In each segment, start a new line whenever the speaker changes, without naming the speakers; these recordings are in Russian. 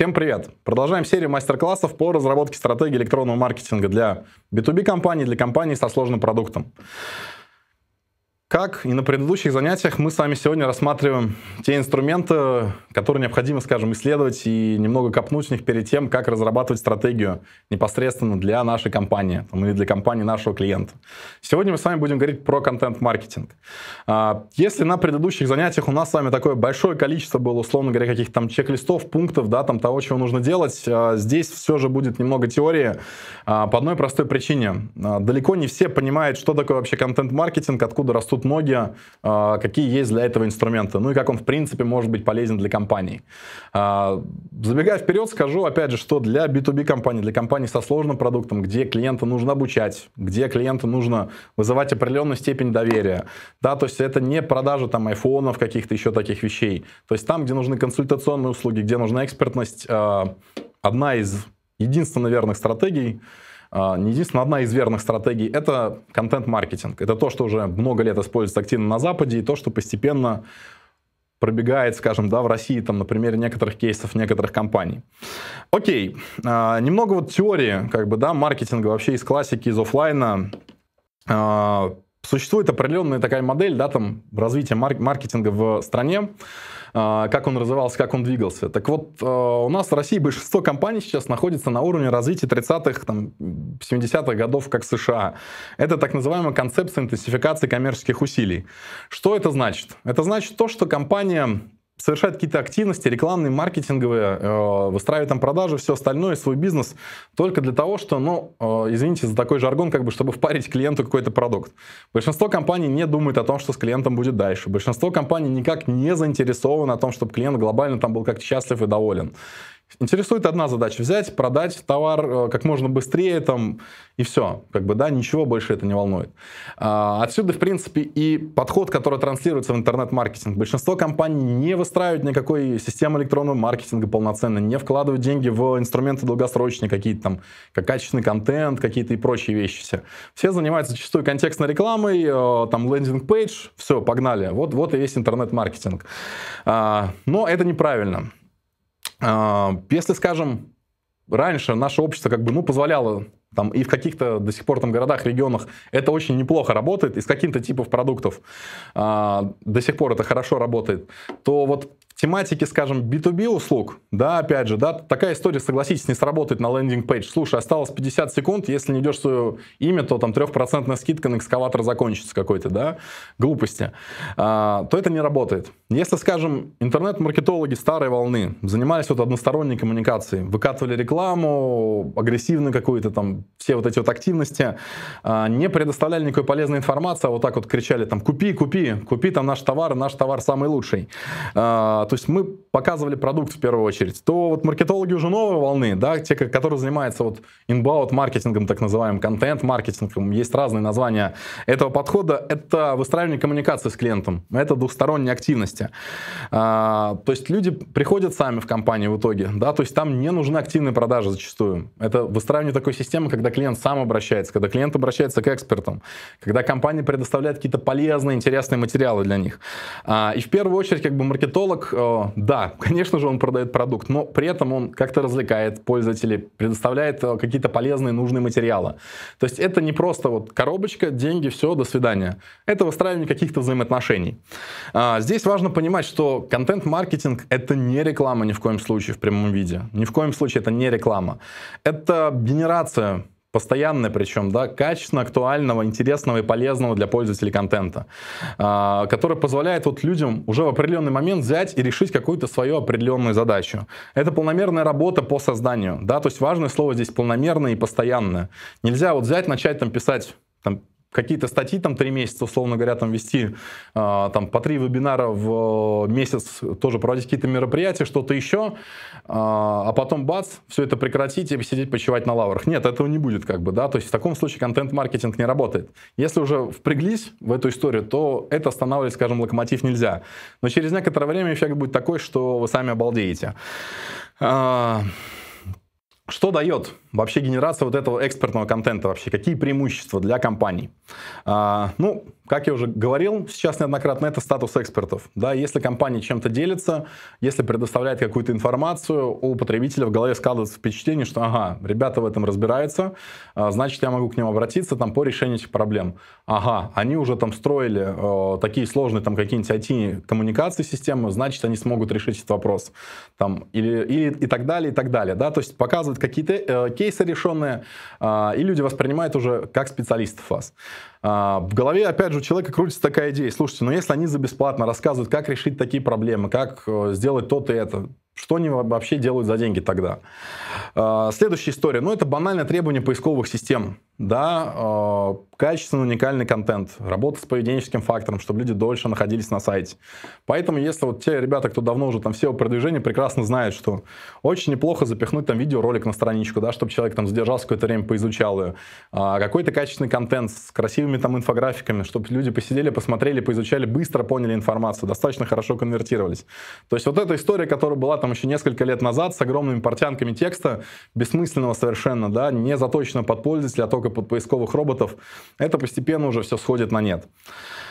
Всем привет! Продолжаем серию мастер-классов по разработке стратегии электронного маркетинга для B2B компаний, для компаний со сложным продуктом. Как и на предыдущих занятиях, мы с вами сегодня рассматриваем те инструменты, которые необходимо, скажем, исследовать и немного копнуть в них перед тем, как разрабатывать стратегию непосредственно для нашей компании там, или для компании нашего клиента. Сегодня мы с вами будем говорить про контент-маркетинг. А, если на предыдущих занятиях у нас с вами такое большое количество было, условно говоря, каких-то там чек-листов, пунктов, да, там того, чего нужно делать, а, здесь все же будет немного теории а, по одной простой причине. Далеко не все понимают, что такое вообще контент-маркетинг, откуда растут идут ноги, а, какие есть для этого инструменты, ну и как он в принципе может быть полезен для компании. А, забегая вперед, скажу опять же, что для B2B компании, для компании со сложным продуктом, где клиента нужно обучать, где клиента нужно вызывать определенную степень доверия, да, то есть это не продажа там айфонов, каких-то еще таких вещей, то есть там, где нужны консультационные услуги, где нужна экспертность, а, одна из единственно верных стратегий а, Единственное, одна из верных стратегий — это контент-маркетинг. Это то, что уже много лет используется активно на Западе, и то, что постепенно пробегает, скажем, да, в России, там, на примере некоторых кейсов, некоторых компаний. Окей, а, немного вот теории, как бы, да, маркетинга вообще из классики, из офлайна. А, существует определенная такая модель, да, там, развития марк маркетинга в стране. А, как он развивался, как он двигался. Так вот, а, у нас в России большинство компаний сейчас находится на уровне развития 30-х, 70-х годов, как США. Это так называемая концепция интенсификации коммерческих усилий. Что это значит? Это значит то, что компания совершает какие-то активности рекламные, маркетинговые, э, выстраивает там продажи, все остальное, свой бизнес, только для того, что, ну, э, извините за такой жаргон, как бы, чтобы впарить клиенту какой-то продукт. Большинство компаний не думает о том, что с клиентом будет дальше. Большинство компаний никак не заинтересованы о том, чтобы клиент глобально там был как счастлив и доволен. Интересует одна задача взять, продать товар э, как можно быстрее там и все, как бы да, ничего больше это не волнует. А, отсюда, в принципе, и подход, который транслируется в интернет-маркетинг. Большинство компаний не выстраивают никакой системы электронного маркетинга полноценно, не вкладывают деньги в инструменты долгосрочные какие-то там, как качественный контент, какие-то и прочие вещи все. Все занимаются зачастую контекстной рекламой, э, там лендинг-пейдж, все, погнали. Вот, вот и весь интернет-маркетинг. А, но это неправильно. А, если, скажем, раньше наше общество как бы, ну, позволяло там, и в каких-то до сих пор там городах, регионах это очень неплохо работает, из каких-то типов продуктов э, до сих пор это хорошо работает, то вот тематике, скажем, B2B услуг, да, опять же, да, такая история, согласитесь, не сработает на лендинг-пейдж. Слушай, осталось 50 секунд, если не идешь свое имя, то там трехпроцентная скидка на экскаватор закончится какой-то, да, глупости, а, то это не работает. Если, скажем, интернет-маркетологи старой волны занимались вот односторонней коммуникацией, выкатывали рекламу, агрессивную какую-то там, все вот эти вот активности, а, не предоставляли никакой полезной информации, а вот так вот кричали там, купи, купи, купи там наш товар, наш товар самый лучший, а, то есть мы показывали продукт в первую очередь, то вот маркетологи уже новой волны, да, те, которые занимаются вот inbound маркетингом, так называемым контент-маркетингом, есть разные названия этого подхода, это выстраивание коммуникации с клиентом, это двухсторонние активности. А, то есть люди приходят сами в компанию в итоге, да, то есть там не нужны активные продажи зачастую. Это выстраивание такой системы, когда клиент сам обращается, когда клиент обращается к экспертам, когда компания предоставляет какие-то полезные, интересные материалы для них. А, и в первую очередь, как бы маркетолог э, да, конечно же, он продает продукт, но при этом он как-то развлекает пользователей, предоставляет э, какие-то полезные, нужные материалы. То есть это не просто вот коробочка, деньги, все, до свидания. Это выстраивание каких-то взаимоотношений. А, здесь важно понимать, что контент-маркетинг — это не реклама ни в коем случае в прямом виде. Ни в коем случае это не реклама. Это генерация Постоянно причем, да, качественно, актуального, интересного и полезного для пользователей контента, а, который позволяет вот людям уже в определенный момент взять и решить какую-то свою определенную задачу. Это полномерная работа по созданию, да, то есть важное слово здесь полномерное и постоянное. Нельзя вот взять, начать там писать там, какие-то статьи там три месяца, условно говоря, там вести а, там по три вебинара в э, месяц, тоже проводить какие-то мероприятия, что-то еще, а, а потом бац, все это прекратить и сидеть почивать на лаврах. Нет, этого не будет как бы, да, то есть в таком случае контент-маркетинг не работает. Если уже впряглись в эту историю, то это останавливать, скажем, локомотив нельзя. Но через некоторое время эффект будет такой, что вы сами обалдеете. А, что дает вообще генерация вот этого экспертного контента вообще? Какие преимущества для компаний? А, ну, как я уже говорил сейчас неоднократно, это статус экспертов. Да, если компания чем-то делится, если предоставляет какую-то информацию, у потребителя в голове складывается впечатление, что ага, ребята в этом разбираются, а, значит, я могу к ним обратиться там, по решению этих проблем. Ага, они уже там строили э, такие сложные там какие-нибудь IT-коммуникации системы, значит, они смогут решить этот вопрос. Там, или, или, и так далее, и так далее. Да? То есть показывают какие-то э, кейсы решенные, э, и люди воспринимают уже как специалистов вас. Э, в голове, опять же, у человека крутится такая идея. Слушайте, но ну если они за бесплатно рассказывают, как решить такие проблемы, как э, сделать то и это, что они вообще делают за деньги тогда? А, следующая история. Ну, это банальное требование поисковых систем да, э, качественный, уникальный контент, работа с поведенческим фактором, чтобы люди дольше находились на сайте. Поэтому, если вот те ребята, кто давно уже там SEO продвижение, прекрасно знают, что очень неплохо запихнуть там видеоролик на страничку, да, чтобы человек там задержался какое-то время, поизучал ее. А, какой-то качественный контент с красивыми там инфографиками, чтобы люди посидели, посмотрели, поизучали, быстро поняли информацию, достаточно хорошо конвертировались. То есть вот эта история, которая была там еще несколько лет назад с огромными портянками текста, бессмысленного совершенно, да, не заточена под пользователя, а только под поисковых роботов, это постепенно уже все сходит на нет.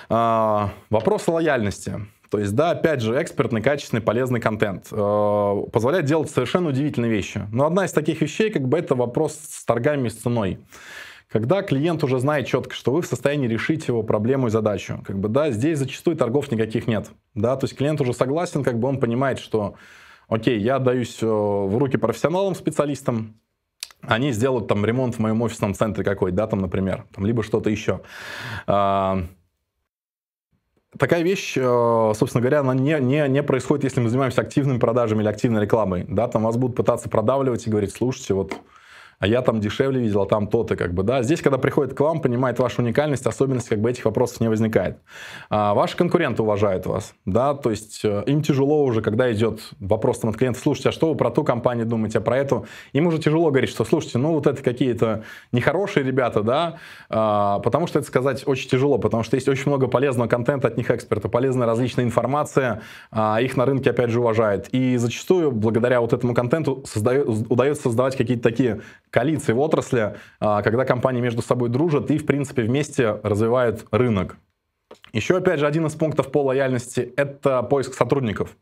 А, вопрос лояльности. То есть, да, опять же, экспертный, качественный, полезный контент э, позволяет делать совершенно удивительные вещи. Но одна из таких вещей, как бы, это вопрос с торгами и с ценой. Когда клиент уже знает четко, что вы в состоянии решить его проблему и задачу, как бы, да, здесь зачастую торгов никаких нет, да, то есть клиент уже согласен, как бы он понимает, что, окей, я даюсь э, в руки профессионалам, специалистам, они сделают там ремонт в моем офисном центре какой-то, да, там, например, там, либо что-то еще. А, такая вещь, э, собственно говоря, она не, не, не происходит, если мы занимаемся активными продажами или активной рекламой, да, там вас будут пытаться продавливать и говорить, слушайте, вот а я там дешевле видел, а там то-то, как бы, да. Здесь, когда приходит к вам, понимает вашу уникальность, особенность, как бы, этих вопросов не возникает. А ваши конкуренты уважают вас, да, то есть э, им тяжело уже, когда идет вопрос там от клиента, слушайте, а что вы про ту компанию думаете, а про эту? Им уже тяжело говорить, что, слушайте, ну, вот это какие-то нехорошие ребята, да, а, потому что это сказать очень тяжело, потому что есть очень много полезного контента от них эксперта, полезная различная информация, а, их на рынке, опять же, уважают. И зачастую, благодаря вот этому контенту, создаю, удается создавать какие-то такие коалиции в отрасли, а, когда компании между собой дружат и, в принципе, вместе развивают рынок. Еще, опять же, один из пунктов по лояльности – это поиск сотрудников.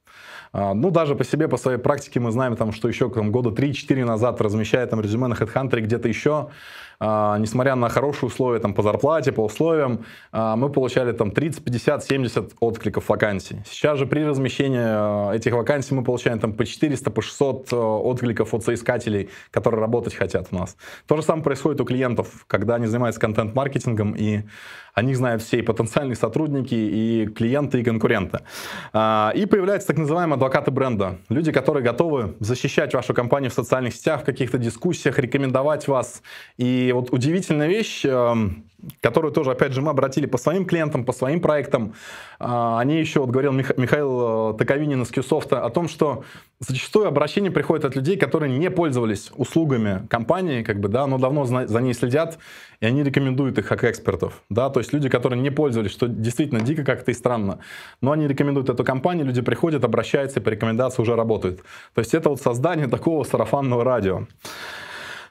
А, ну, даже по себе, по своей практике мы знаем, там, что еще там, года 3-4 назад, размещая там, резюме на HeadHunter где-то еще, э, а, несмотря на хорошие условия там, по зарплате, по условиям, э, мы получали там 30, 50, 70 откликов вакансий. Сейчас же при размещении этих вакансий мы получаем там по 400, по 600 откликов от соискателей, которые работать хотят у нас. То же самое происходит у клиентов, когда они занимаются контент-маркетингом, и о них знают все и потенциальные сотрудники, сотрудники, и клиенты, и конкуренты. А, и появляются так называемые адвокаты бренда. Люди, которые готовы защищать вашу компанию в социальных сетях, в каких-то дискуссиях, рекомендовать вас. И вот удивительная вещь, эм, которую тоже, опять же, мы обратили по своим клиентам, по своим проектам. А, они еще, вот говорил Миха- Михаил э, Токовинин из Qsoft, о том, что зачастую обращение приходит от людей, которые не пользовались услугами компании, как бы, да, но давно за ней следят, и они рекомендуют их как экспертов, да, то есть люди, которые не пользовались, что действительно дико как-то и странно, но они рекомендуют эту компанию, люди приходят, обращаются, и по рекомендации уже работают. То есть это вот создание такого сарафанного радио.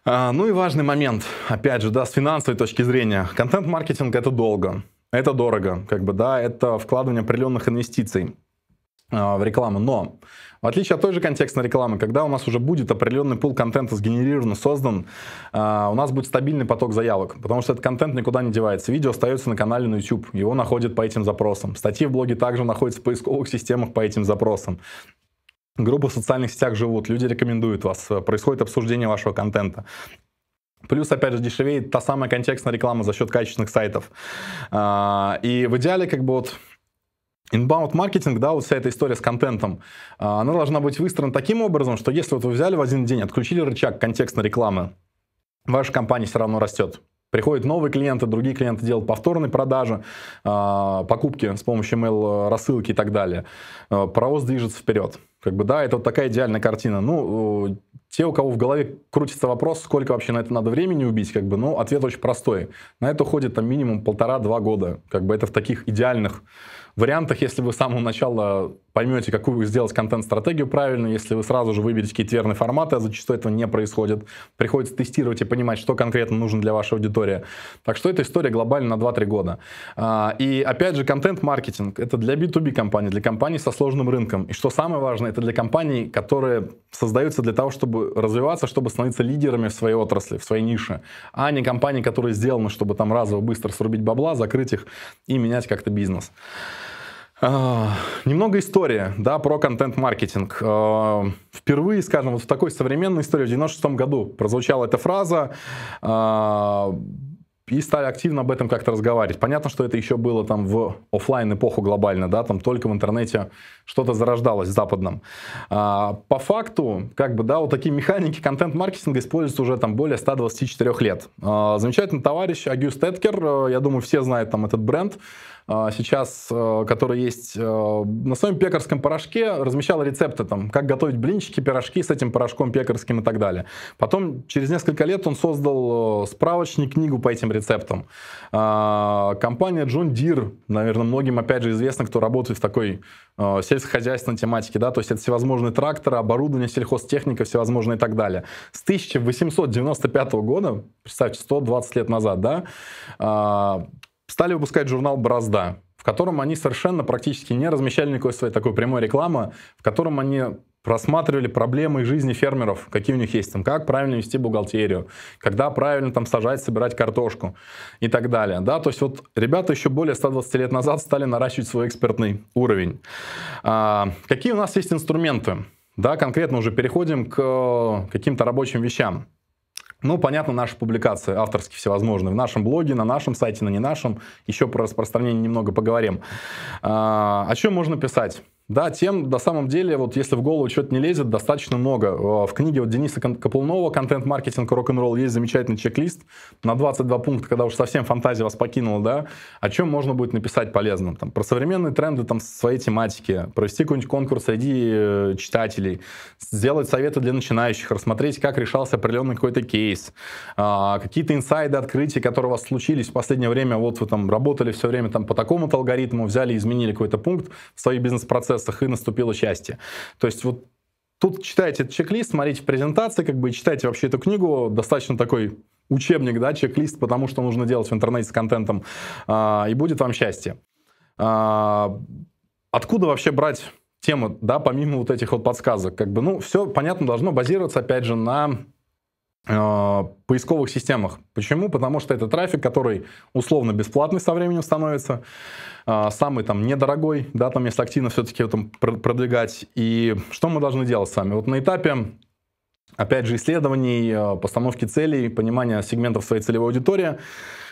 А, ну и важный момент, опять же, да, с финансовой точки зрения. Контент-маркетинг это долго, это дорого, как бы, да, это вкладывание определенных инвестиций а, в рекламу. Но в отличие от той же контекстной рекламы, когда у нас уже будет определенный пул контента сгенерирован, создан, а, у нас будет стабильный поток заявок, потому что этот контент никуда не девается. Видео остается на канале на YouTube, его находят по этим запросам. Статьи в блоге также находятся в поисковых системах по этим запросам. Группы в социальных сетях живут, люди рекомендуют вас, происходит обсуждение вашего контента. Плюс, опять же, дешевеет та самая контекстная реклама за счет качественных сайтов. А, и в идеале, как бы вот Inbound маркетинг, да, вот вся эта история с контентом, а, она должна быть выстроена таким образом, что если вот вы взяли в один день, отключили рычаг контекстной рекламы, ваша компания все равно растет. Приходят новые клиенты, другие клиенты делают повторные продажи, а, покупки с помощью email-рассылки и так далее. Провоз движется вперед. Как бы, да, это вот такая идеальная картина. Ну, те, у кого в голове крутится вопрос, сколько вообще на это надо времени убить, как бы, ну, ответ очень простой. На это уходит там минимум полтора-два года. Как бы это в таких идеальных вариантах, если вы с самого начала поймете, какую сделать контент-стратегию правильно, если вы сразу же выберете какие-то верные форматы, а зачастую этого не происходит. Приходится тестировать и понимать, что конкретно нужно для вашей аудитории. Так что эта история глобально на 2-3 года. А, и опять же, контент-маркетинг — это для B2B компаний, для компаний со сложным рынком. И что самое важное, это для компаний, которые создаются для того, чтобы развиваться, чтобы становиться лидерами в своей отрасли, в своей нише, а не компании, которые сделаны, чтобы там разово быстро срубить бабла, закрыть их и менять как-то бизнес. А, немного история, да, про контент-маркетинг. А, впервые, скажем, вот в такой современной истории в 96 году прозвучала эта фраза а, и стали активно об этом как-то разговаривать. Понятно, что это еще было там в офлайн эпоху глобально, да, там только в интернете что-то зарождалось в западном. А, по факту, как бы, да, вот такие механики контент-маркетинга используются уже там более 124 лет. А, замечательный товарищ Агюст Эткер, э, я думаю, все знают там этот бренд, а, сейчас, э, который есть э, на своем пекарском порошке, размещала рецепты, там, как готовить блинчики, пирожки с этим порошком пекарским и так далее. Потом, через несколько лет, он создал э, справочник, книгу по этим рецептам. А, компания John Deere, наверное, многим, опять же, известно, кто работает в такой сельскохозяйственной тематике, да, то есть это всевозможные тракторы, оборудование, сельхозтехника, всевозможные и так далее. С 1895 года, представьте, 120 лет назад, да, а, стали выпускать журнал «Бразда», в котором они совершенно практически не размещали никакой своей такой прямой рекламы, в котором они просматривали проблемы жизни фермеров, какие у них есть, там, как правильно вести бухгалтерию, когда правильно там сажать, собирать картошку и так далее. Да? То есть вот ребята еще более 120 лет назад стали наращивать свой экспертный уровень. А, какие у нас есть инструменты? Да, конкретно уже переходим к э, каким-то рабочим вещам. Ну, понятно, наши публикации авторские всевозможные в нашем блоге, на нашем сайте, на не нашем. Еще про распространение немного поговорим. А, о чем можно писать? Да, тем на самом деле, вот если в голову что-то не лезет, достаточно много. Э, в книге вот Дениса Каплунова «Контент-маркетинг, рок-н-ролл» есть замечательный чек-лист на 22 пункта, когда уж совсем фантазия вас покинула, да, о чем можно будет написать полезно. Там, про современные тренды там, своей тематики, провести какой-нибудь конкурс среди э, читателей, сделать советы для начинающих, рассмотреть, как решался определенный какой-то кейс, а, какие-то инсайды, открытия, которые у вас случились в последнее время, вот вы там работали все время там по такому-то алгоритму, взяли, изменили какой-то пункт в своих бизнес-процессах, процессах, и наступило счастье. То есть вот тут читайте этот чек-лист, смотрите презентации, как бы читайте вообще эту книгу, достаточно такой учебник, да, чек-лист, потому что нужно делать в интернете с контентом, а, и будет вам счастье. А, откуда вообще брать тему, да, помимо вот этих вот подсказок, как бы, ну, все, понятно, должно базироваться, опять же, на Э, поисковых системах. Почему? Потому что это трафик, который условно бесплатный со временем становится, э, самый там недорогой, да, там если активно все-таки там продвигать. И что мы должны делать с вами? Вот на этапе, опять же, исследований, э, постановки целей, понимания сегментов своей целевой аудитории,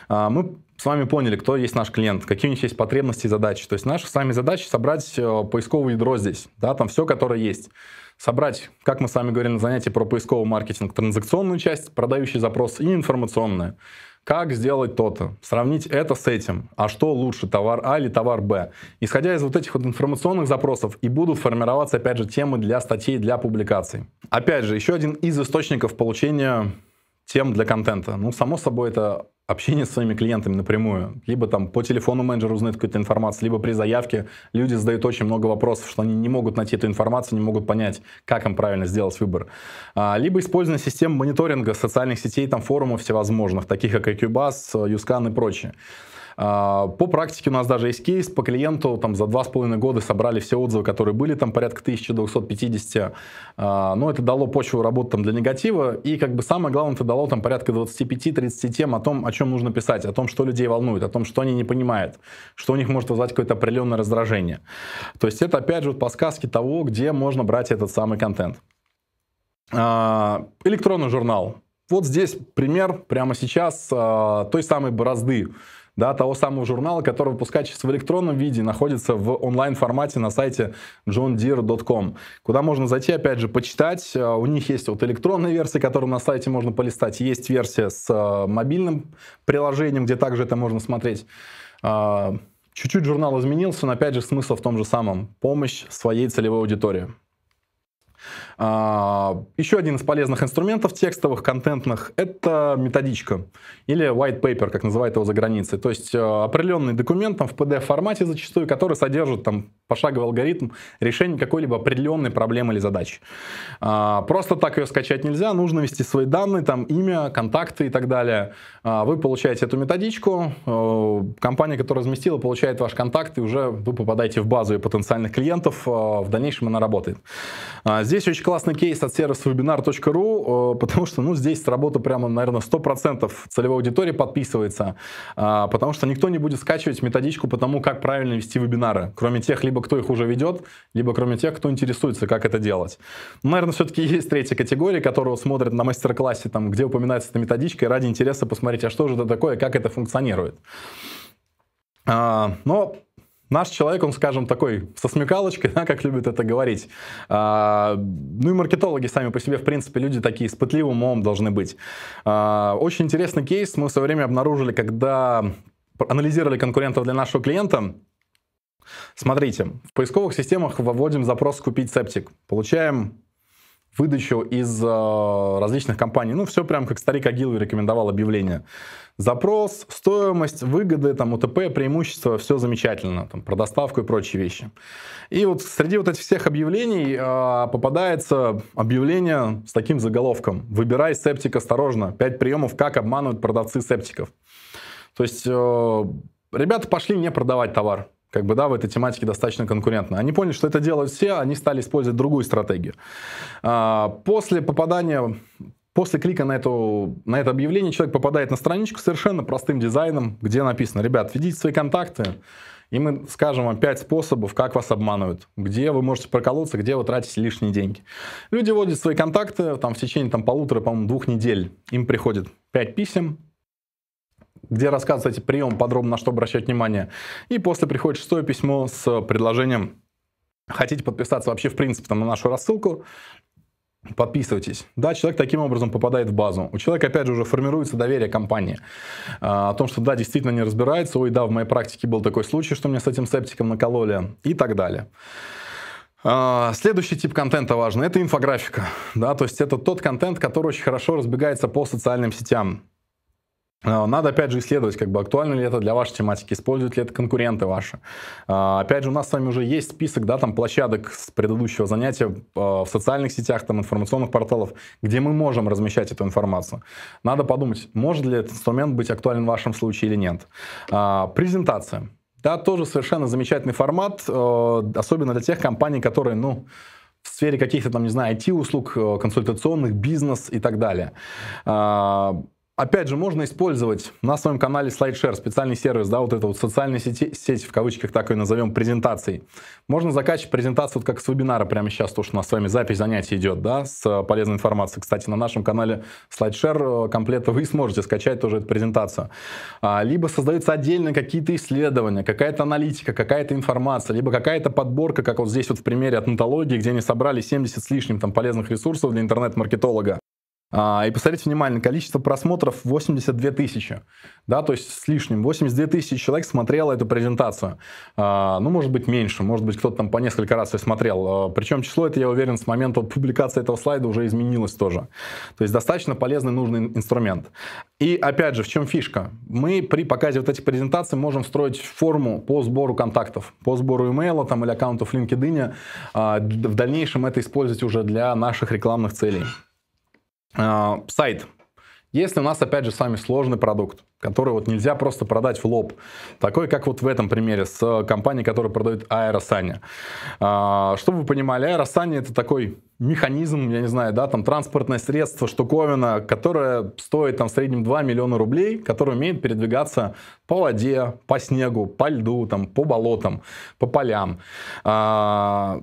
мы с вами поняли, кто есть наш клиент, какие у них есть потребности и задачи. То есть наша с вами задача собрать поисковое ядро здесь, да, там все, которое есть собрать, как мы с вами говорили на занятии про поисковый маркетинг, транзакционную часть, продающий запрос и информационную. Как сделать то-то? Сравнить это с этим. А что лучше, товар А или товар Б? Исходя из вот этих вот информационных запросов и будут формироваться, опять же, темы для статей, для публикаций. Опять же, еще один из источников получения тем для контента. Ну, само собой, это общение с своими клиентами напрямую. Либо там по телефону менеджер узнает какую-то информацию, либо при заявке люди задают очень много вопросов, что они не могут найти эту информацию, не могут понять, как им правильно сделать выбор. А, либо использование систем мониторинга социальных сетей, там форумов всевозможных, таких как IQBus, Юскан и прочее. А, по практике у нас даже есть кейс по клиенту, там за два с половиной года собрали все отзывы, которые были, там порядка 1250, а, но это дало почву работы там для негатива, и как бы самое главное, это дало там порядка 25-30 тем о том, о чем нужно писать, о том, что людей волнует, о том, что они не понимают, что у них может вызвать какое-то определенное раздражение. То есть это опять же подсказки того, где можно брать этот самый контент. А, электронный журнал. Вот здесь пример прямо сейчас той самой борозды, да, того самого журнала, который выпускает сейчас в электронном виде, находится в онлайн-формате на сайте johndeere.com, куда можно зайти, опять же, почитать. Э, у них есть вот электронная версия, которую на сайте можно полистать, есть версия с э, мобильным приложением, где также это можно смотреть. Э, чуть-чуть журнал изменился, но опять же смысл в том же самом. Помощь своей целевой аудитории. А, Еще один из полезных инструментов текстовых, контентных, это методичка или white paper, как называют его за границей. То есть э, определенный документ там, в PDF-формате зачастую, который содержит там, пошаговый алгоритм решения какой-либо определенной проблемы или задачи. А, просто так ее скачать нельзя, нужно ввести свои данные, там имя, контакты и так далее. А, вы получаете эту методичку, э, компания, которая разместила, получает ваш контакт, и уже вы попадаете в базу ее потенциальных клиентов, э, в дальнейшем она работает. Здесь очень очень классный кейс от сервиса webinar.ru, э, потому что, ну, здесь работа прямо, наверное, 100% целевой аудитории подписывается, а, потому что никто не будет скачивать методичку по тому, как правильно вести вебинары, кроме тех, либо кто их уже ведет, либо кроме тех, кто интересуется, как это делать. Но, ну, наверное, все-таки есть третья категория, которую смотрят на мастер-классе, там, где упоминается эта методичка, и ради интереса посмотреть, а что же это такое, как это функционирует. А, но Наш человек, он, скажем, такой со смекалочкой, да, как любят это говорить. А, ну и маркетологи сами по себе, в принципе, люди такие с пытливым умом должны быть. А, очень интересный кейс мы в свое время обнаружили, когда анализировали конкурентов для нашего клиента. Смотрите, в поисковых системах вводим запрос «купить септик». Получаем выдачу из э, различных компаний. Ну, все прям как старик Агилов рекомендовал объявление. Запрос, стоимость, выгоды, там, УТП, преимущества, все замечательно. Там, про доставку и прочие вещи. И вот среди вот этих всех объявлений э, попадается объявление с таким заголовком. Выбирай септик осторожно. Пять приемов, как обманывают продавцы септиков. То есть... Э, Ребята пошли не продавать товар как бы, да, в этой тематике достаточно конкурентно. Они поняли, что это делают все, они стали использовать другую стратегию. А, после попадания После клика на, эту, на это объявление человек попадает на страничку с совершенно простым дизайном, где написано, ребят, введите свои контакты, и мы скажем вам 5 способов, как вас обманывают, где вы можете проколоться, где вы тратите лишние деньги. Люди вводят свои контакты там, в течение там, полутора, по-моему, двух недель. Им приходит 5 писем, где рассказывается эти прием подробно, на что обращать внимание. И после приходит шестое письмо с предложением «Хотите подписаться вообще в принципе там, на нашу рассылку?» Подписывайтесь. Да, человек таким образом попадает в базу. У человека, опять же, уже формируется доверие компании. А, о том, что да, действительно не разбирается. Ой, да, в моей практике был такой случай, что мне с этим септиком накололи. И так далее. А, следующий тип контента важный – это инфографика. Да, то есть это тот контент, который очень хорошо разбегается по социальным сетям. А, надо, опять же, исследовать, как бы актуально ли это для вашей тематики, используют ли это конкуренты ваши. А, опять же, у нас с вами уже есть список, да, там, площадок с предыдущего занятия а, в социальных сетях, там, информационных порталов, где мы можем размещать эту информацию. Надо подумать, может ли этот инструмент быть актуален в вашем случае или нет. Презентация. Да, тоже совершенно замечательный формат, особенно для тех компаний, которые, ну, в сфере каких-то там, не знаю, IT-услуг, консультационных, бизнес и так далее. Опять же, можно использовать на своем канале SlideShare, специальный сервис, да, вот это вот социальные сети, сети в кавычках так ее назовем, презентации. Можно закачать презентацию, вот как с вебинара прямо сейчас, то, что у нас с вами запись занятий идет, да, с э, полезной информацией. Кстати, на нашем канале SlideShare э, комплекта вы сможете скачать тоже эту презентацию. А, либо создаются отдельно какие-то исследования, какая-то аналитика, какая-то информация, либо какая-то подборка, как вот здесь вот в примере от нотологии, где они собрали 70 с лишним там полезных ресурсов для интернет-маркетолога. А, и посмотрите внимательно, количество просмотров 82 тысячи, да, то есть с лишним. 82 тысячи человек смотрело эту презентацию. А, ну, может быть, меньше, может быть, кто-то там по несколько раз ее смотрел. А, Причем число это, я уверен, с момента публикации этого слайда уже изменилось тоже. То есть достаточно полезный, нужный инструмент. И опять же, в чем фишка? Мы при показе вот этих презентаций можем строить форму по сбору контактов, по сбору имейла там или аккаунтов LinkedIn. В дальнейшем это использовать уже для наших рекламных целей. А, сайт. Если у нас, опять же, с вами сложный продукт, который вот нельзя просто продать в лоб, такой, как вот в этом примере с компанией, которая продает аэросани. А, чтобы вы понимали, аэросани это такой механизм, я не знаю, да, там транспортное средство, штуковина, которое стоит там в среднем 2 миллиона рублей, которое умеет передвигаться по воде, по снегу, по льду, там, по болотам, по полям а,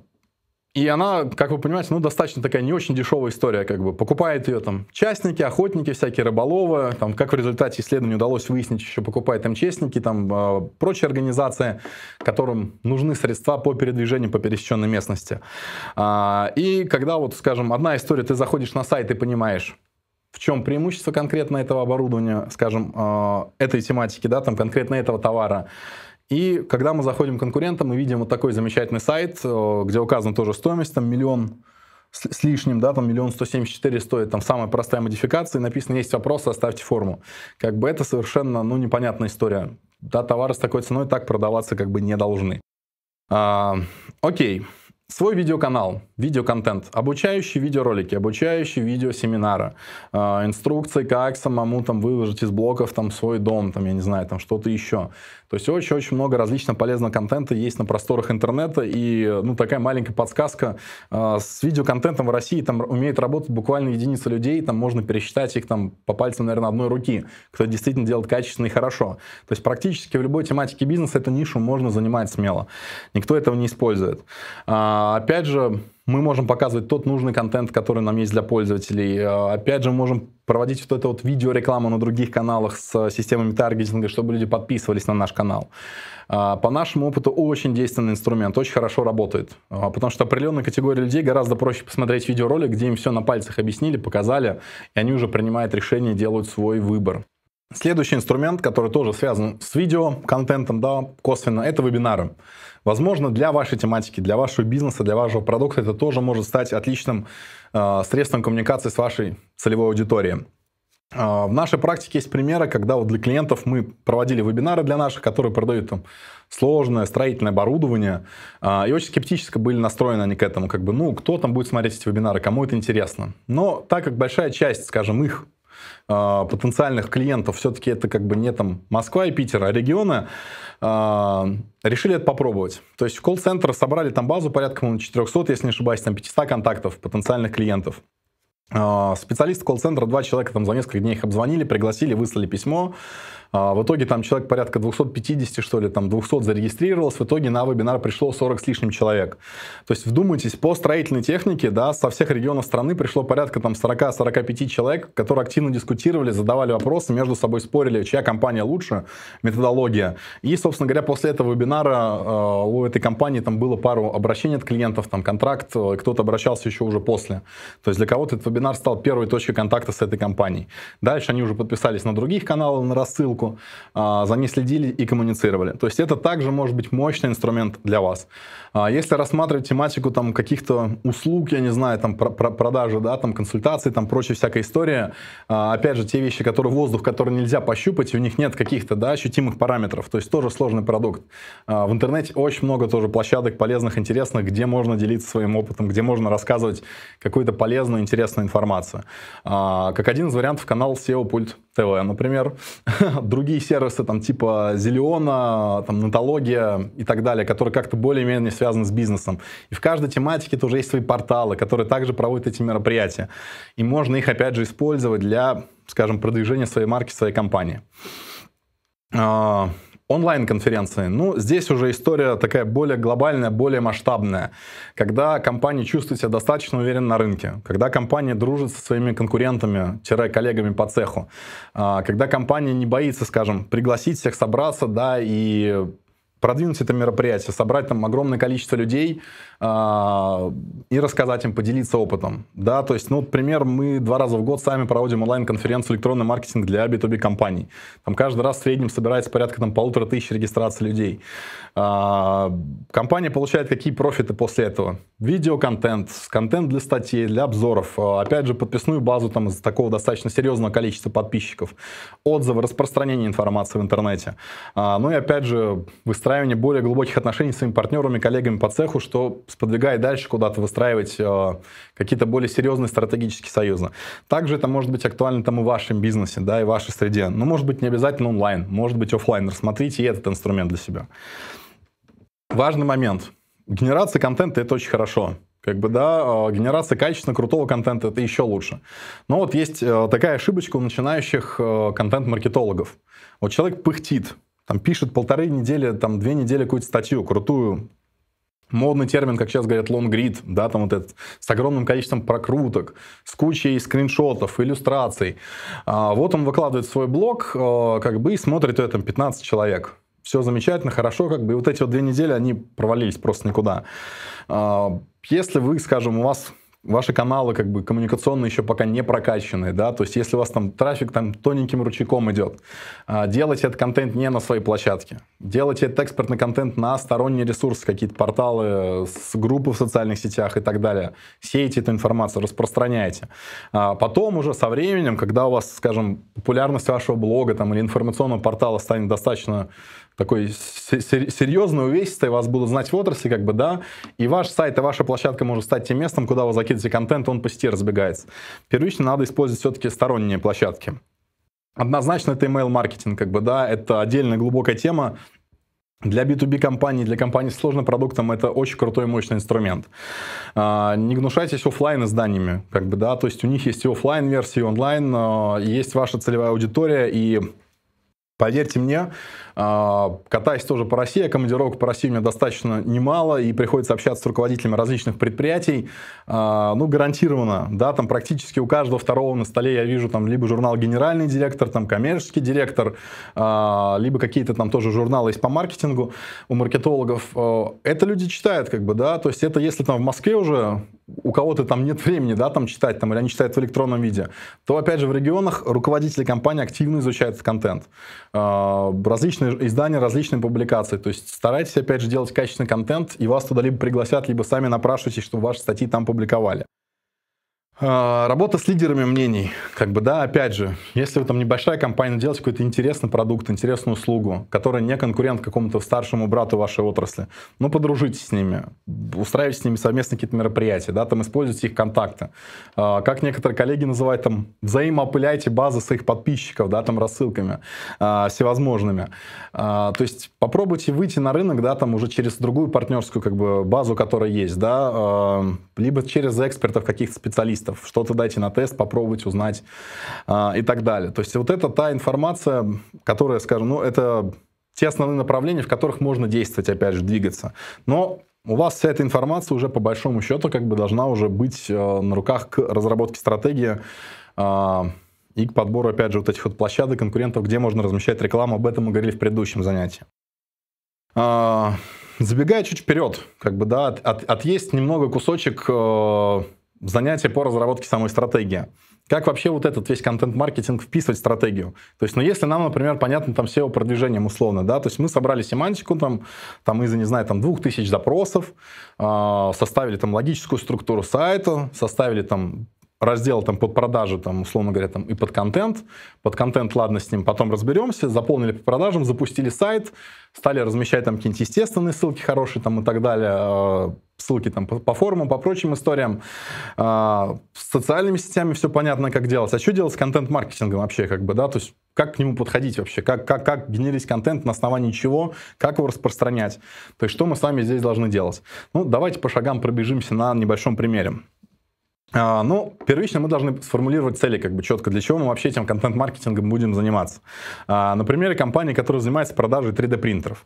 и она, как вы понимаете, ну, достаточно такая не очень дешевая история, как бы. Покупает ее там частники, охотники, всякие рыболовы, там, как в результате исследования удалось выяснить, еще покупают МЧСники, там, э, прочие организации, которым нужны средства по передвижению по пересеченной местности. А, и когда вот, скажем, одна история, ты заходишь на сайт и понимаешь, в чем преимущество конкретно этого оборудования, скажем, э, этой тематики, да, там, конкретно этого товара, и когда мы заходим к конкурентам, мы видим вот такой замечательный сайт, где указана тоже стоимость, там миллион с лишним, да, там миллион сто семьдесят четыре стоит, там самая простая модификация, написано, есть вопросы, оставьте форму. Как бы это совершенно, ну, непонятная история. Да, товары с такой ценой так продаваться как бы не должны. А, окей, свой видеоканал, видеоконтент, обучающие видеоролики, обучающие видеосеминары, э, инструкции, как самому там выложить из блоков там свой дом, там, я не знаю, там что-то еще. То есть очень-очень много различного полезного контента есть на просторах интернета, и ну, такая маленькая подсказка. А, с видеоконтентом в России там умеет работать буквально единица людей, там можно пересчитать их там по пальцам, наверное, одной руки, кто действительно делает качественно и хорошо. То есть практически в любой тематике бизнеса эту нишу можно занимать смело. Никто этого не использует. А, опять же, мы можем показывать тот нужный контент, который нам есть для пользователей. Э, опять же, мы можем проводить вот эту вот видеорекламу на других каналах с э, системами таргетинга, чтобы люди подписывались на наш канал. Э, по нашему опыту очень действенный инструмент, очень хорошо работает, потому что определенной категории людей гораздо проще посмотреть видеоролик, где им все на пальцах объяснили, показали, и они уже принимают решение, делают свой выбор. Следующий инструмент, который тоже связан с видео контентом, да, косвенно, это вебинары. Возможно, для вашей тематики, для вашего бизнеса, для вашего продукта это тоже может стать отличным э, средством коммуникации с вашей целевой аудиторией. Э, в нашей практике есть примеры, когда вот для клиентов мы проводили вебинары для наших, которые продают там сложное строительное оборудование, э, и очень скептически были настроены они к этому, как бы, ну, кто там будет смотреть эти вебинары, кому это интересно. Но так как большая часть, скажем, их а, потенциальных клиентов, все-таки это как бы не там Москва и Питер, а регионы, а, решили это попробовать. То есть в колл-центр собрали там базу порядка, по 400, если не ошибаюсь, там 500 контактов потенциальных клиентов. А, Специалист колл-центра, два человека там за несколько дней их обзвонили, пригласили, выслали письмо. А, в итоге там человек порядка 250, что ли, там 200 зарегистрировалось. В итоге на вебинар пришло 40 с лишним человек. То есть вдумайтесь, по строительной технике, да, со всех регионов страны пришло порядка там 40-45 человек, которые активно дискутировали, задавали вопросы, между собой спорили, чья компания лучше, методология. И, собственно говоря, после этого вебинара э, у этой компании там было пару обращений от клиентов, там контракт, э, кто-то обращался еще уже после. То есть для кого-то этот вебинар стал первой точкой контакта с этой компанией. Дальше они уже подписались на других каналов, на рассылку, рынку, а, за ней следили и коммуницировали. То есть это также может быть мощный инструмент для вас. А, если рассматривать тематику там каких-то услуг, я не знаю, там про про продажи, да, там консультации, там прочая всякая история, а, опять же, те вещи, которые воздух, которые нельзя пощупать, у них нет каких-то, да, ощутимых параметров. То есть тоже сложный продукт. В интернете очень много тоже площадок полезных, интересных, где можно делиться своим опытом, где можно рассказывать какую-то полезную, интересную информацию. Как один из вариантов канал SEO Пульт ТВ, например. другие сервисы, там, типа Зелиона, там, Натология и так далее, которые как-то более-менее связаны с бизнесом. И в каждой тематике тоже есть свои порталы, которые также проводят эти мероприятия. И можно их, опять же, использовать для, скажем, продвижения своей марки, своей компании. А, Онлайн-конференции. Ну, здесь уже история такая более глобальная, более масштабная. Когда компания чувствует себя достаточно уверенно на рынке, когда компания дружит со своими конкурентами-коллегами по цеху, а, когда компания не боится, скажем, пригласить всех собраться, да, и продвинуть это мероприятие, собрать там огромное количество людей, и рассказать им, поделиться опытом. Да, то есть, ну, например, мы два раза в год сами проводим онлайн-конференцию «Электронный маркетинг для B2B компаний». Там каждый раз в среднем собирается порядка там полутора тысяч регистраций людей. А, компания получает какие профиты после этого? Видеоконтент, контент для статей, для обзоров, а, опять же, подписную базу там из такого достаточно серьезного количества подписчиков, отзывы, распространение информации в интернете. А, ну и опять же, выстраивание более глубоких отношений с своими партнерами, коллегами по цеху, что сподвигает дальше куда-то выстраивать э, какие-то более серьезные стратегические союзы. Также это может быть актуально там и в вашем бизнесе, да, и в вашей среде. Но может быть не обязательно онлайн, может быть офлайн. Рассмотрите и этот инструмент для себя. Важный момент. Генерация контента – это очень хорошо. Как бы, да, э, генерация качественно крутого контента – это еще лучше. Но вот есть э, такая ошибочка у начинающих э, контент-маркетологов. Вот человек пыхтит, там пишет полторы недели, там две недели какую-то статью крутую, модный термин, как сейчас говорят, лонгрид, да, там вот этот, с огромным количеством прокруток, с кучей скриншотов, иллюстраций. А, вот он выкладывает свой блог, а, как бы, и смотрит это этом 15 человек. Все замечательно, хорошо, как бы, и вот эти вот две недели, они провалились просто никуда. А, если вы, скажем, у вас ваши каналы как бы коммуникационные еще пока не прокачаны, да, то есть если у вас там трафик там тоненьким ручейком идет, а, делайте этот контент не на своей площадке, делайте этот экспертный контент на сторонние ресурсы, какие-то порталы, э, с группы в социальных сетях и так далее, сейте эту информацию, распространяйте. А потом уже со временем, когда у вас, скажем, популярность вашего блога там или информационного портала станет достаточно такой серьезный увесистый вас будут знать в отрасли, как бы, да, и ваш сайт, и ваша площадка может стать тем местом, куда вы закидываете контент, он по сети разбегается. Первично надо использовать все-таки сторонние площадки. Однозначно это email-маркетинг, как бы, да, это отдельная глубокая тема, для B2B компаний, для компаний с сложным продуктом это очень крутой и мощный инструмент. А, не гнушайтесь офлайн изданиями, как бы, да, то есть у них есть и офлайн версии, и онлайн, а, есть ваша целевая аудитория, и Поверьте мне, а, катаясь тоже по России, а командировок по России у меня достаточно немало, и приходится общаться с руководителями различных предприятий, а, ну, гарантированно, да, там практически у каждого второго на столе я вижу там либо журнал «Генеральный директор», там «Коммерческий директор», либо какие-то там тоже журналы есть по маркетингу у маркетологов. Э, это люди читают, как бы, да, то есть это если там в Москве уже у кого-то там нет времени, да, там читать, там, или они читают в электронном виде, то, опять же, в регионах руководители компании активно изучают контент. А, различные издания, различные публикации. То есть старайтесь, опять же, делать качественный контент, и вас туда либо пригласят, либо сами напрашиваетесь, чтобы ваши статьи там публиковали. А, работа с лидерами мнений, как бы, да, опять же, если вы там небольшая компания, делаете какой-то интересный продукт, интересную услугу, которая не конкурент какому-то старшему брату вашей отрасли, ну, подружитесь с ними, устраивайте с ними совместные какие-то мероприятия, да, там используйте их контакты. А, как некоторые коллеги называют, там, взаимоопыляйте базы своих подписчиков, да, там, рассылками а, всевозможными. То есть попробуйте выйти на рынок, да, там, уже через другую партнерскую, как бы, базу, которая есть, да, либо через экспертов каких-то специалистов, клиентов, что-то дайте на тест, попробовать узнать а, и так далее. То есть вот это та информация, которая, скажем, ну это те основные направления, в которых можно действовать, опять же, двигаться. Но у вас вся эта информация уже по большому счету как бы должна уже быть э, на руках к разработке стратегии э, и к подбору, опять же, вот этих вот площадок, конкурентов, где можно размещать рекламу. Об этом мы говорили в предыдущем занятии. Э, забегая чуть вперед, как бы, да, от, от, отъесть немного кусочек... Э, занятие по разработке самой стратегии. Как вообще вот этот весь контент-маркетинг вписывать в стратегию? То есть, ну, если нам, например, понятно там SEO-продвижением условно, да, то есть мы собрали семантику там, там из-за, не знаю, там двух тысяч запросов, э, составили там логическую структуру сайта, составили там раздел там под продажи, там, условно говоря, там и под контент. Под контент, ладно, с ним потом разберемся. Заполнили по продажам, запустили сайт, стали размещать там какие-нибудь естественные ссылки хорошие там и так далее, э, ссылки там по, по форумам, по прочим историям. Э, с социальными сетями все понятно, как делать. А что делать с контент-маркетингом вообще, как бы, да? То есть как к нему подходить вообще, как, как, как генерить контент, на основании чего, как его распространять. То есть что мы с вами здесь должны делать? Ну, давайте по шагам пробежимся на небольшом примере. А, ну, первично мы должны сформулировать цели, как бы четко, для чего мы вообще этим контент-маркетингом будем заниматься. А, На примере компании, которая занимается продажей 3D-принтеров.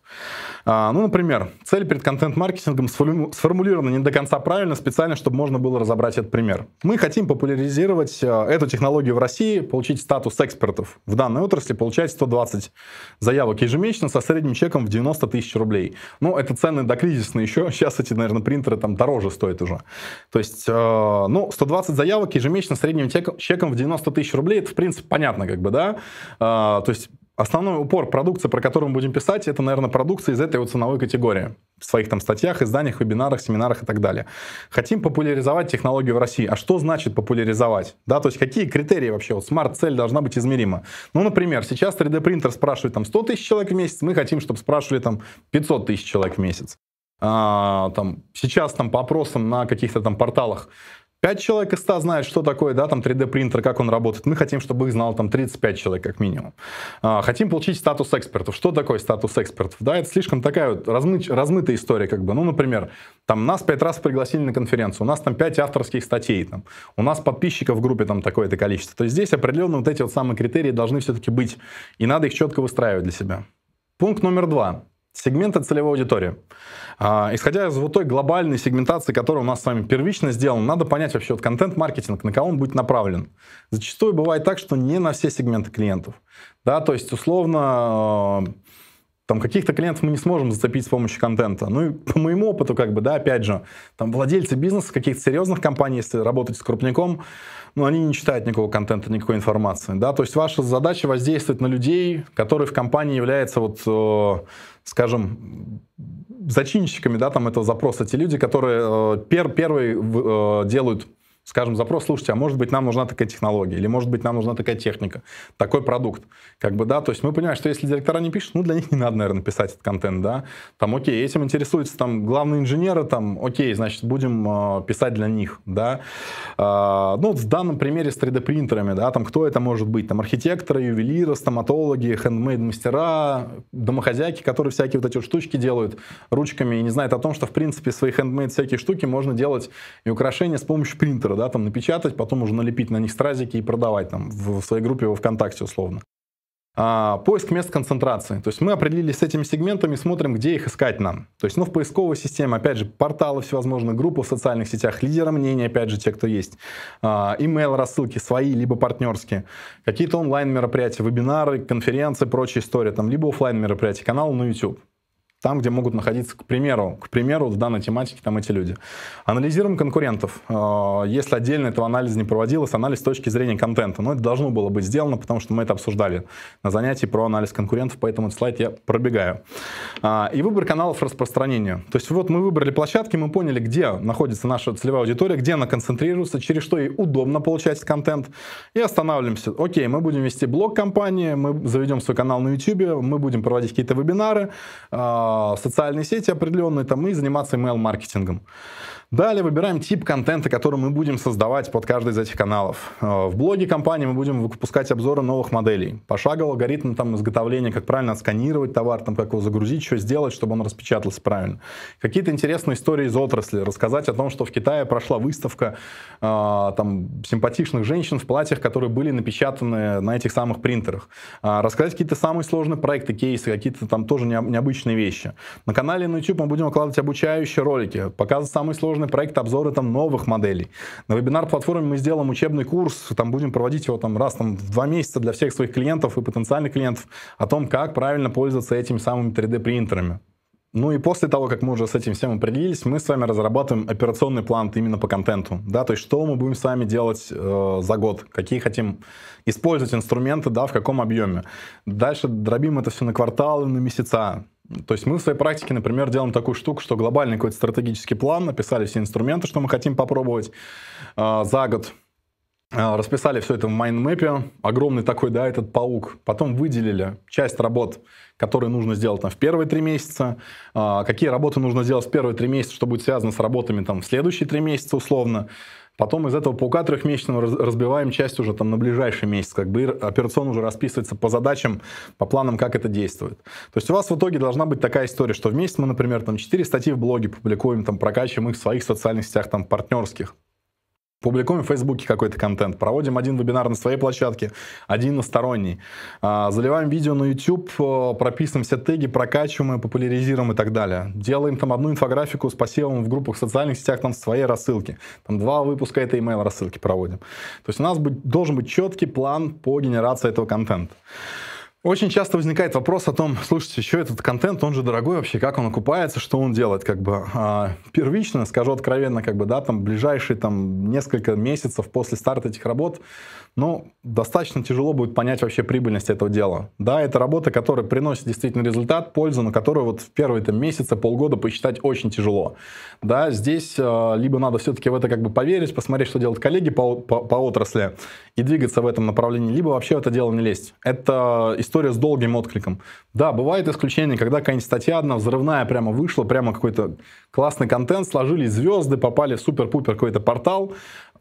А, ну, например, цель перед контент-маркетингом сформулирована не до конца правильно, специально, чтобы можно было разобрать этот пример. Мы хотим популяризировать эту технологию в России, получить статус экспертов. В данной отрасли получать 120 заявок ежемесячно со средним чеком в 90 тысяч рублей. Ну, это цены докризисные еще, сейчас эти, наверное, принтеры там дороже стоят уже. То есть, ну, 120 заявок ежемесячно средним чеком в 90 тысяч рублей, это, в принципе, понятно, как бы, да? А, то есть Основной упор продукции, про которую мы будем писать, это, наверное, продукция из этой вот ценовой категории. В своих там статьях, изданиях, вебинарах, семинарах и так далее. Хотим популяризовать технологию в России. А что значит популяризовать? Да, то есть какие критерии вообще? Вот смарт-цель должна быть измерима. Ну, например, сейчас 3D-принтер спрашивает там 100 тысяч человек в месяц, мы хотим, чтобы спрашивали там 500 тысяч человек в месяц. А, там, сейчас там по опросам на каких-то там порталах 5 человек из 100 знает, что такое, да, там 3D принтер, как он работает. Мы хотим, чтобы их знал там 35 человек как минимум. А, хотим получить статус экспертов. Что такое статус экспертов? Да, это слишком такая вот размы... размытая история как бы. Ну, например, там нас 5 раз пригласили на конференцию, у нас там 5 авторских статей, там, у нас подписчиков в группе там такое-то количество. То есть здесь определенно вот эти вот самые критерии должны все-таки быть, и надо их четко выстраивать для себя. Пункт номер два. Сегменты целевой аудитории. А, исходя из вот той глобальной сегментации, которая у нас с вами первично сделана, надо понять вообще вот контент-маркетинг, на кого он будет направлен. Зачастую бывает так, что не на все сегменты клиентов. Да, то есть, условно, а, там каких-то клиентов мы не сможем зацепить с помощью контента. Ну и по моему опыту, как бы, да, опять же, там владельцы бизнеса каких-то серьезных компаний, если работать с крупником, ну они не читают никакого контента, никакой информации, да. То есть ваша задача воздействовать на людей, которые в компании являются вот а, скажем, зачинщиками да, там этого запроса те люди, которые э, пер, первые э, делают скажем, запрос, слушайте, а может быть нам нужна такая технология, или может быть нам нужна такая техника, такой продукт. Как бы, да, то есть мы понимаем, что если директора не пишут, ну, для них не надо, наверное, писать этот контент, да. Там, окей, этим интересуются там главные инженеры, там, окей, значит, будем э, писать для них, да. Э, ну, в данном примере с 3D-принтерами, да, там, кто это может быть? Там, архитекторы, ювелиры, стоматологи, хендмейд-мастера, домохозяйки, которые всякие вот эти вот штучки делают ручками и не знают о том, что, в принципе, свои хендмейд всякие штуки можно делать и украшения с помощью принтера, примеру, да, там напечатать, потом уже налепить на них стразики и продавать там в, в своей группе во ВКонтакте условно. А, поиск мест концентрации. То есть мы определились с этими сегментами, смотрим, где их искать нам. То есть, ну, в поисковой системе, опять же, порталы всевозможных, группы в социальных сетях, лидеры мнений, опять же, те, кто есть, а, email-рассылки свои, либо партнерские, какие-то онлайн-мероприятия, вебинары, конференции, прочая история, там, либо офлайн мероприятия канал на YouTube там, где могут находиться, к примеру, к примеру, в данной тематике там эти люди. Анализируем конкурентов. Э, если отдельно этого анализа не проводилось, анализ с точки зрения контента. Но это должно было быть сделано, потому что мы это обсуждали на занятии про анализ конкурентов, поэтому этот слайд я пробегаю. Э, и выбор каналов распространения. То есть вот мы выбрали площадки, мы поняли, где находится наша целевая аудитория, где она концентрируется, через что ей удобно получать контент. И останавливаемся. Окей, мы будем вести блог компании, мы заведем свой канал на YouTube, мы будем проводить какие-то вебинары, э, социальные сети определенные там и заниматься email-маркетингом. Далее выбираем тип контента, который мы будем создавать под каждый из этих каналов. Э, в блоге компании мы будем выпускать обзоры новых моделей. Пошаговый алгоритм там изготовления, как правильно отсканировать товар, там, как его загрузить, что сделать, чтобы он распечатался правильно. Какие-то интересные истории из отрасли. Рассказать о том, что в Китае прошла выставка э, там, симпатичных женщин в платьях, которые были напечатаны на этих самых принтерах. Э, рассказать какие-то самые сложные проекты, кейсы, какие-то там тоже необычные вещи. На канале на YouTube мы будем выкладывать обучающие ролики, показывать самые сложные сложный проект обзора там новых моделей. На вебинар-платформе мы сделаем учебный курс, там будем проводить его там раз там в два месяца для всех своих клиентов и потенциальных клиентов о том, как правильно пользоваться этими самыми 3D-принтерами. Ну и после того, как мы уже с этим всем определились, мы с вами разрабатываем операционный план именно по контенту. Да, то есть что мы будем с вами делать э, за год, какие хотим использовать инструменты, да, в каком объеме. Дальше дробим это все на кварталы, на месяца. То есть мы в своей практике, например, делаем такую штуку, что глобальный какой-то стратегический план, написали все инструменты, что мы хотим попробовать э, за год, э, расписали все это в майнмэпе, огромный такой, да, этот паук. Потом выделили часть работ, которые нужно сделать там в первые три месяца, э, какие работы нужно сделать в первые три месяца, что будет связано с работами там в следующие три месяца условно. Потом из этого паука трехмесячного разбиваем часть уже там на ближайший месяц, как бы операционно уже расписывается по задачам, по планам, как это действует. То есть у вас в итоге должна быть такая история, что в месяц мы, например, там 4 статьи в блоге публикуем, там прокачиваем их в своих социальных сетях, там партнерских. Публикуем в Фейсбуке какой-то контент, проводим один вебинар на своей площадке, один на сторонней, а, заливаем видео на YouTube, э, прописываем все теги, прокачиваем, и популяризируем и так далее. Делаем там одну инфографику с посевом в группах в социальных сетях, там своей рассылки. Там два выпуска этой email рассылки проводим. То есть у нас быть, должен быть четкий план по генерации этого контента. Очень часто возникает вопрос о том, слушайте, еще этот контент, он же дорогой вообще, как он окупается, что он делает, как бы а, первично, скажу откровенно, как бы, да, там ближайшие там несколько месяцев после старта этих работ ну, достаточно тяжело будет понять вообще прибыльность этого дела. Да, это работа, которая приносит действительно результат, пользу, но которую вот в первые там, месяцы, полгода посчитать очень тяжело. Да, здесь э, либо надо все-таки в это как бы поверить, посмотреть, что делают коллеги по, по, по отрасли и двигаться в этом направлении, либо вообще в это дело не лезть. Это история с долгим откликом. Да, бывает исключение, когда какая-нибудь статья одна взрывная прямо вышла, прямо какой-то классный контент, сложились звезды, попали в супер-пупер какой-то портал,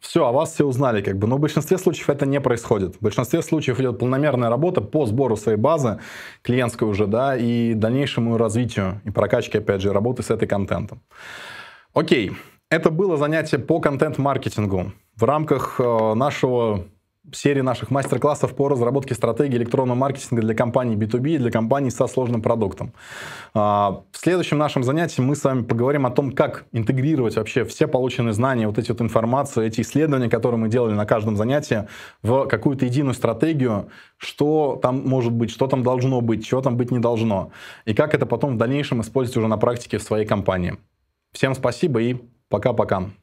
все, о вас все узнали, как бы. Но в большинстве случаев это не происходит. В большинстве случаев идет полномерная работа по сбору своей базы, клиентской уже, да, и дальнейшему развитию и прокачке, опять же, работы с этой контентом. Окей, это было занятие по контент-маркетингу в рамках э, нашего серии наших мастер-классов по разработке стратегии электронного маркетинга для компаний B2B и для компаний со сложным продуктом. А, в следующем нашем занятии мы с вами поговорим о том, как интегрировать вообще все полученные знания, вот эти вот информации, эти исследования, которые мы делали на каждом занятии, в какую-то единую стратегию, что там может быть, что там должно быть, чего там быть не должно, и как это потом в дальнейшем использовать уже на практике в своей компании. Всем спасибо и пока-пока.